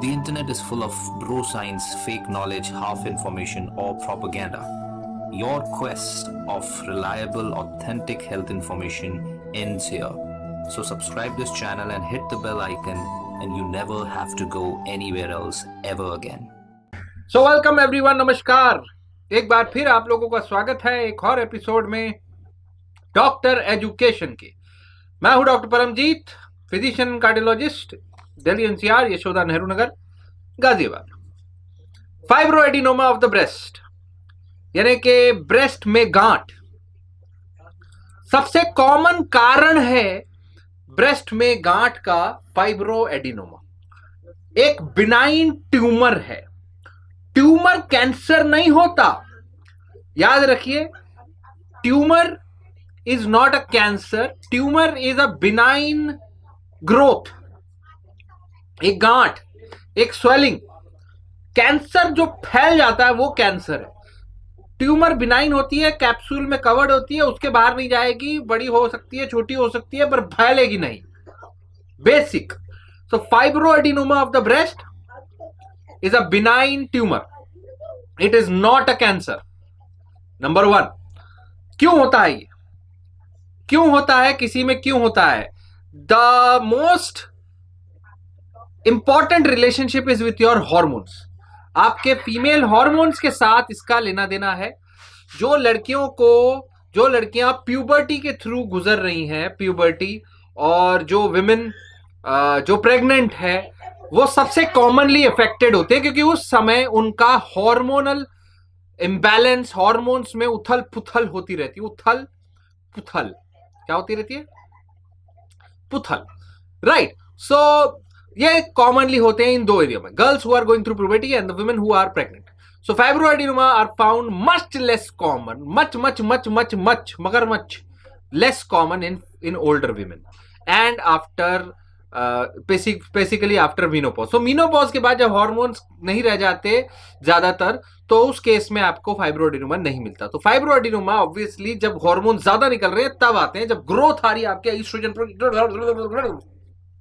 The internet is full of bro science, fake knowledge, half information, or propaganda. Your quest of reliable, authentic health information ends here. So subscribe this channel and hit the bell icon and you never have to go anywhere else ever again. So welcome everyone, Namaskar! एक बार फिर आप लोगों का स्वागत है एक और episode में डॉक्टर एजुकेशन के मैं हूं doctor Paramjeet physician cardiologist Delhi NCR Yashoda Nehru Nagar Ghaziabad fibroadenoma of the breast यानी कि ब्रेस्ट में गांठ सबसे कॉमन कारण है ब्रेस्ट में गांठ का फाइब्रोएडिनोमा एक बिनाइन ट्यूमर है ट्यूमर कैंसर नहीं होता याद रखिए tumour is not a cancer tumour is a benign growth एक गांठ एक स्वेलिंग कैंसर जो फैल जाता है वो कैंसर है ट्यूमर बिनाइन होती है कैप्सूल में कवर्ड होती है उसके बाहर नहीं जाएगी बड़ी हो सकती है छोटी हो सकती है पर फैलेगी नहीं basic so fibroadenoma of the breast is a benign tumour it is not a cancer number one क्यों होता है ये क्यों होता है किसी में क्यों होता है the most important relationship is with your hormones आपके फीमेल हॉर्मोन्स के साथ इसका लेना देना है जो लड़कियों को जो लड़कियां प्यूबर्टी के थ्रू गुजर रही हैं प्यूबर्टी और जो विमेन जो प्रेग्नेंट है वो सबसे कॉमनली अफेक्टेड होते हैं क्योंकि उस समय उनका हॉर्मोनल इम्बैलेंस हॉर्मोन्स में उथल पुथल होती रहती है उथल पुथल क्या होती रहती है पुथल राइट सो ये कॉमनली होते हैं इन दो एरिया में girls who are going through puberty and the women who are pregnant so fibroadenoma are found much less common much much much much much मगर much less common in in older women and after basically after menopause so menopause के बाद जब hormones नहीं रह जाते ज्यादातर तो उस केस में आपको फाइब्रोडिनोमा नहीं मिलता तो फाइब्रोडिनोमा ऑब्वियसली जब हार्मोन ज्यादा निकल रहे हैं तब आते हैं जब ग्रोथ आ रही है आपके ईस्ट्रोजन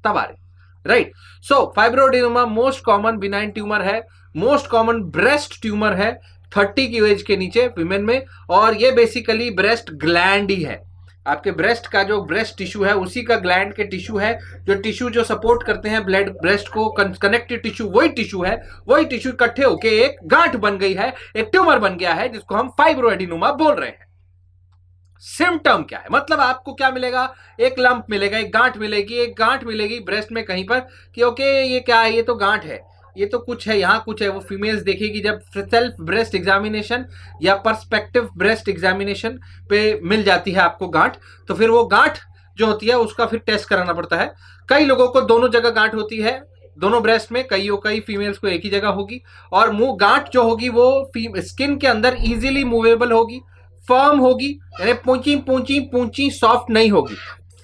तब आ रहे right so fibroadenoma most common benign tumour है मोस्ट कॉमन ब्रेस्ट ट्यूमर है थर्टी की एज के नीचे विमेन में और ये बेसिकली ब्रेस्ट ग्लैंड ही है आपके ब्रेस्ट का जो ब्रेस्ट टिश्यू है उसी का ग्लैंड के टिश्यू है जो टिश्यू जो सपोर्ट करते हैं ब्लड ब्रेस्ट को कनेक्टेड टिश्यू वही टिश्यू है वही टिश्यू इकट्ठे होके एक गांठ बन गई है एक ट्यूमर बन गया है जिसको हम फाइब्रोएडिनोमा बोल रहे हैं सिम्टम क्या है मतलब आपको क्या मिलेगा एक लंप मिलेगा एक गांठ मिलेगी एक गांठ मिलेगी ब्रेस्ट में कहीं पर कि ओके ये क्या है ये तो गांठ है ये तो कुछ है यहाँ कुछ है वो फीमेल्स देखेगी जब सेल्फ ब्रेस्ट एग्जामिनेशन या परस्पेक्टिव ब्रेस्ट एग्जामिनेशन पे मिल जाती है आपको गांठ तो फिर वो गांठ जो होती है उसका फिर टेस्ट कराना पड़ता है कई लोगों को दोनों जगह गांठ होती है दोनों ब्रेस्ट में कई कई फीमेल्स को एक ही जगह होगी और मुंह गांठ जो होगी वो स्किन के अंदर इजीली मूवेबल होगी फर्म होगी यानी पूंची पूंची पूंची सॉफ्ट नहीं होगी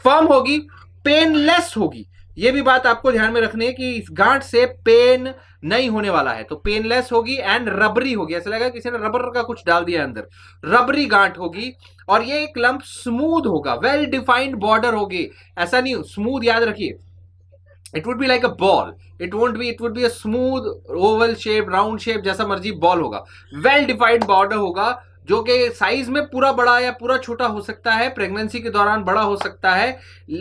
फर्म होगी पेनलेस होगी ये भी बात आपको ध्यान में रखनी है कि इस गांठ से पेन नहीं होने वाला है तो पेनलेस होगी एंड रबरी होगी ऐसा लगेगा किसी ने रबर का कुछ डाल दिया अंदर रबरी गांठ होगी और ये एक लंप स्मूथ होगा वेल डिफाइंड बॉर्डर होगी ऐसा नहीं स्मूथ याद रखिए it would be like a ball it would be it would be a smooth oval shape round shape जैसा मर्जी बॉल होगा वेल डिफाइंड बॉर्डर होगा जो कि साइज में पूरा बड़ा या पूरा छोटा हो सकता है प्रेगनेंसी के दौरान बड़ा हो सकता है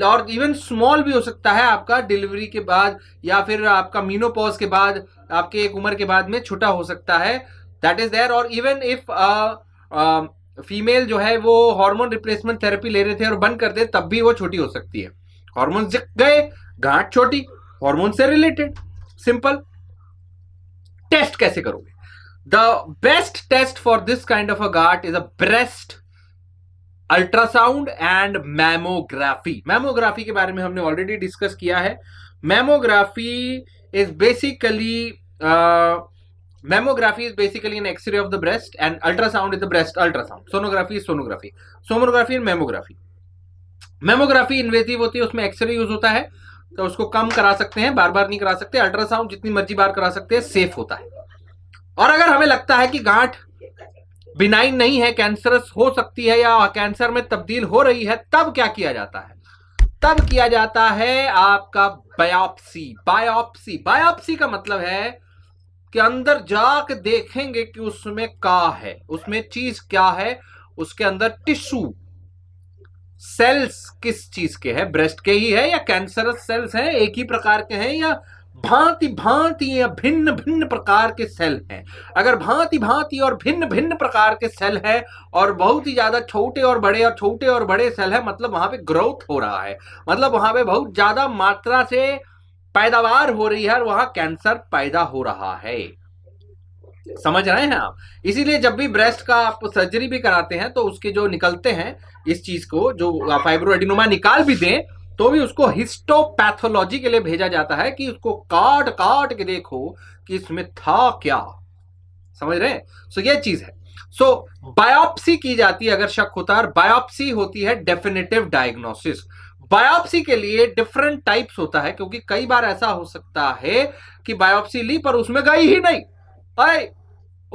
और इवन स्मॉल भी हो सकता है आपका डिलीवरी के बाद या फिर आपका मीनोपॉज के बाद आपके एक उम्र के बाद में छोटा हो सकता है दैट इज देयर और इवन इफ फीमेल जो है वो हार्मोन रिप्लेसमेंट थेरेपी ले रहे थे और बंद कर दे तब भी वो छोटी हो सकती है हॉर्मोन जिक गए गांठ छोटी हॉर्मोन से रिलेटेड सिंपल टेस्ट कैसे करोगे The best test for this kind of a gout is a breast ultrasound and mammography mammography के बारे में हमने ऑलरेडी डिस्कस किया है mammography is basically mammography is basically an X-ray of the breast and ultrasound is the breast ultrasound sonography is sonography sonography and mammography mammography invasive होती है उसमें x ray use होता है तो उसको कम करा सकते हैं बार बार नहीं करा सकते अल्ट्रासाउंड जितनी मर्जी बार करा सकते हैं सेफ होता है और अगर हमें लगता है कि गांठ बिनाइन नहीं है कैंसरस हो सकती है या कैंसर में तब्दील हो रही है तब क्या किया जाता है तब किया जाता है आपका बायोप्सी बायोप्सी बायोप्सी का मतलब है कि अंदर जाके देखेंगे कि उसमें का है उसमें चीज क्या है उसके अंदर टिश्यू सेल्स किस चीज के है ब्रेस्ट के ही है या कैंसरस सेल्स हैं एक ही प्रकार के हैं या भांति भांति या भिन्न भिन्न प्रकार के सेल हैं अगर भांति भांति और भिन्न भिन्न प्रकार के सेल हैं और बहुत ही ज़्यादा छोटे और बड़े और छोटे और बड़े सेल हैं मतलब वहां पे ग्रोथ हो रहा है मतलब वहां पे बहुत ज़्यादा मात्रा से पैदावार हो रही है और वहां कैंसर पैदा हो रहा है समझ रहे हैं आप इसीलिए जब भी ब्रेस्ट का आप सर्जरी भी कराते हैं तो उसके जो निकलते हैं इस चीज़ को जो फाइब्रोएडिनोमा निकाल भी दें तो भी उसको हिस्टोपैथोलॉजी के लिए भेजा जाता है कि उसको काट काट के देखो कि इसमें था क्या समझ रहे हैं सो so, ये चीज है सो so, बायोप्सी की जाती है अगर शक होता है बायोप्सी होती है डेफिनेटिव डायग्नोसिस बायोप्सी के लिए डिफरेंट टाइप्स होता है क्योंकि कई बार ऐसा हो सकता है कि बायोप्सी ली पर उसमें गई ही नहीं अरे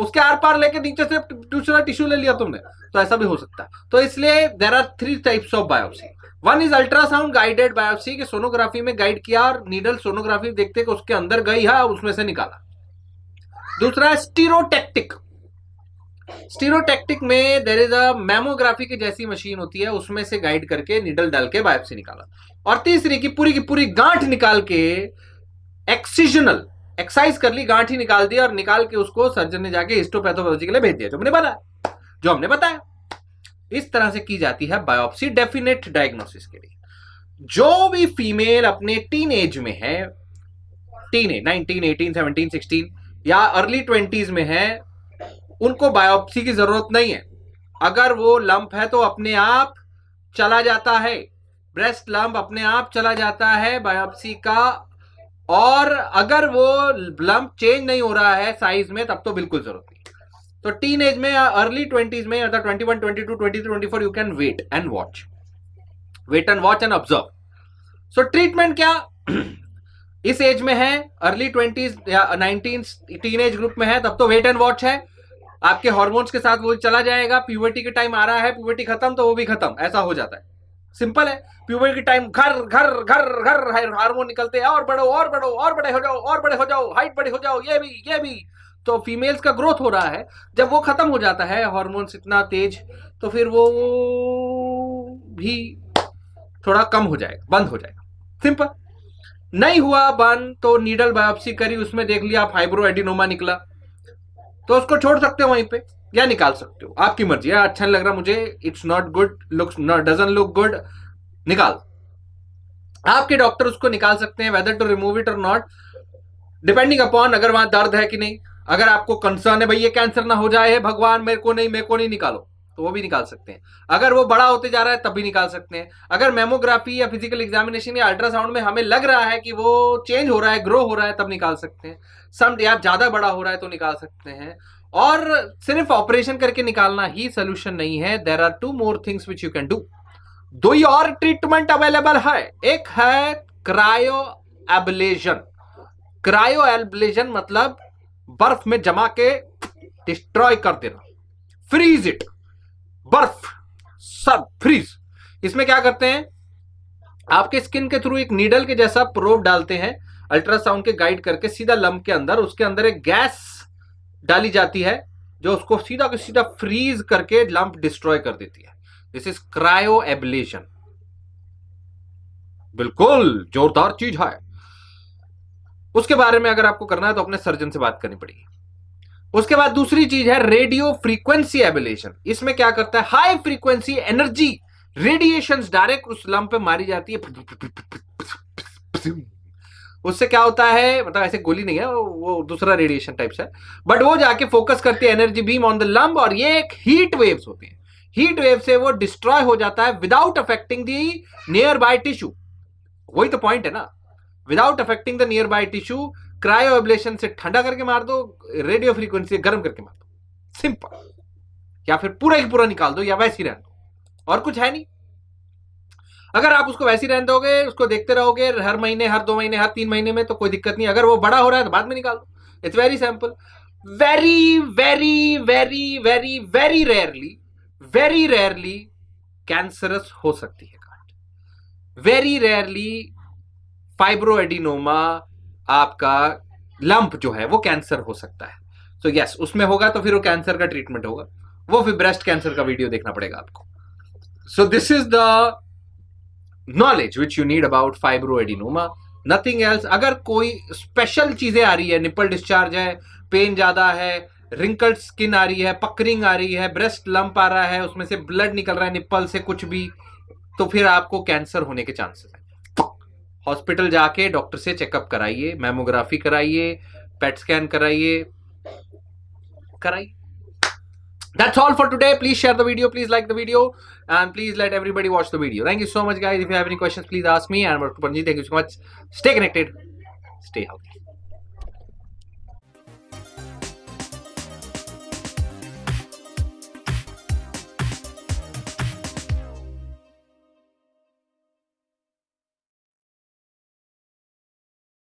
उसके आर पार लेके नीचे से दूसरा टिश्यू ले लिया तुमने तो ऐसा भी हो सकता है तो इसलिए there are three types of biopsy one is ultrasound guided biopsy के सोनोग्राफी में गाइड किया और नीडल सोनोग्राफी देखते कि उसके अंदर गई है उसमें से निकाला दूसरा है स्टीरोटेक्टिक स्टीरोटेक्टिक में देर इज अ मेमोग्राफी की जैसी मशीन होती है उसमें से गाइड करके नीडल डाल के बायोप्सी निकाला और तीसरी की पूरी की पूरी गांठ निकाल के एक्सीजनल एक्साइज कर ली गांठ ही निकाल दी और निकाल के उसको सर्जन ने जाके हिस्टोपैथोलॉजी के लिए भेज दिया जो हमने बताया जो हमने बताया इस तरह से की जाती है बायोप्सी डेफिनेट डायग्नोसिस के लिए जो भी फीमेल अपने टीन एज में है teen age nineteen eighteen seventeen sixteen या अर्ली ट्वेंटीज में है उनको बायोप्सी की जरूरत नहीं है अगर वो लंप है तो अपने आप चला जाता है ब्रेस्ट लंप अपने आप चला जाता है बायोप्सी का और अगर वो लंप चेंज नहीं हो रहा है साइज में तब तो बिल्कुल जरूरत नहीं तो टीन एज में या अर्ली ट्वेंटीज में अर्थात twenty one twenty two twenty twenty four you can wait and watch wait and watch and observe so treatment क्या इस एज में है अर्ली ट्वेंटीज या नाइनटीन टीन एज ग्रुप में है तब तो वेट एंड वॉच है आपके हॉर्मोन्स के साथ वो चला जाएगा प्यूबर्टी के टाइम आ रहा है प्यूबर्टी खत्म तो वो भी खत्म ऐसा हो जाता है सिंपल है प्यूबर्टी के टाइम घर घर घर घर हार्मोन निकलते हैं और बढ़ो और बढ़ो और बड़े हो जाओ और बड़े हो जाओ हाइट बड़े हो जाओ ये भी ये भी तो फीमेल्स का ग्रोथ हो रहा है जब वो ख़त्म हो जाता है हॉर्मोन्स इतना तेज तो फिर वो भी थोड़ा कम हो जाएगा बंद हो जाएगा सिंपल नहीं हुआ बंद तो नीडल बायोप्सी करी उसमें देख लिया फाइब्रो एडिनोमा निकला तो उसको छोड़ सकते हो वहीं पे या निकाल सकते हो आपकी मर्जी है अच्छा लग रहा मुझे it's not good looks not doesn't look good निकाल आपके डॉक्टर उसको निकाल सकते हैं वेदर टू रिमूव इट और नॉट डिपेंडिंग अपॉन अगर वहां दर्द है कि नहीं अगर आपको कंसर्न है भाई ये कैंसर ना हो जाए भगवान मेरे को नहीं मेरे को नहीं निकालो तो वो भी निकाल सकते हैं अगर वो बड़ा होते जा रहा है तब भी निकाल सकते हैं अगर मेमोग्राफी या फिजिकल एग्जामिनेशन या अल्ट्रासाउंड में हमें लग रहा है कि वो चेंज हो रहा है ग्रो हो रहा है तब निकाल सकते हैं सम या ज़्यादा बड़ा हो रहा है तो निकाल सकते हैं और सिर्फ ऑपरेशन करके निकालना ही सोल्यूशन नहीं है there are two more things which you can do दो ही और ट्रीटमेंट अवेलेबल है एक है क्रायो एबलेजन क्रायो एबलेजन मतलब बर्फ में जमा के डिस्ट्रॉय कर देना फ्रीज इट बर्फ सर फ्रीज इसमें क्या करते हैं आपके स्किन के थ्रू एक नीडल के जैसा प्रोब डालते हैं अल्ट्रासाउंड के गाइड करके सीधा लम्ब के अंदर उसके अंदर एक गैस डाली जाती है जो उसको सीधा के सीधा फ्रीज करके लंप डिस्ट्रॉय कर देती है दिस इज क्रायो एबलेशन बिल्कुल जोरदार चीज है उसके बारे में अगर आपको करना है तो अपने सर्जन से बात करनी पड़ेगी उसके बाद दूसरी चीज है रेडियो फ्रीक्वेंसी एबिलेशन इसमें क्या करता है high frequency energy radiation direct उस लंप पे मारी जाती है उससे क्या होता है मतलब ऐसे गोली नहीं है वो दूसरा रेडिएशन टाइप है बट वो जाके फोकस करती है एनर्जी बीम ऑन द लंब और ये एक हीट वेव्स होती है हीट वेव से वो डिस्ट्रॉय हो जाता है without affecting the nearby tissue वही तो पॉइंट है ना without affecting the nearby tissue cryo ablation से ठंडा करके मार दो रेडियो फ्रीक्वेंसी गर्म करके मार दो सिंपल या फिर पूरा ही पूरा निकाल दो या वैसे ही रहने दो और कुछ है नहीं अगर आप उसको वैसे ही रहने दोगे उसको देखते रहोगे हर महीने हर दो महीने हर तीन महीने में तो कोई दिक्कत नहीं अगर वो बड़ा हो रहा है तो बाद में निकाल दो it's very simple very very very very very rarely very rarely cancerous हो सकती है वेरी रेयरली फाइब्रोएडिनोमा आपका लंप जो है वो कैंसर हो सकता है तो यस उसमें होगा तो फिर वो कैंसर का ट्रीटमेंट होगा वो फिर ब्रेस्ट कैंसर का वीडियो देखना पड़ेगा आपको so this is the knowledge which you need about fibroadenoma nothing else अगर कोई स्पेशल चीजें आ रही है निपल डिस्चार्ज है पेन ज्यादा है रिंकल्ड स्किन आ रही है पकरिंग आ रही है ब्रेस्ट लंप आ रहा है उसमें से ब्लड निकल रहा है निप्पल से कुछ भी तो फिर आपको कैंसर होने के चांसेस हैं हॉस्पिटल जाके डॉक्टर से चेकअप कराइए मेमोग्राफी कराइए पेट स्कैन कराइए कराइए that's all for today please share the video please like the video and please let everybody watch the video thank you so much guys if you have any questions please ask me and Dr. Panji, thank you so much stay connected stay healthy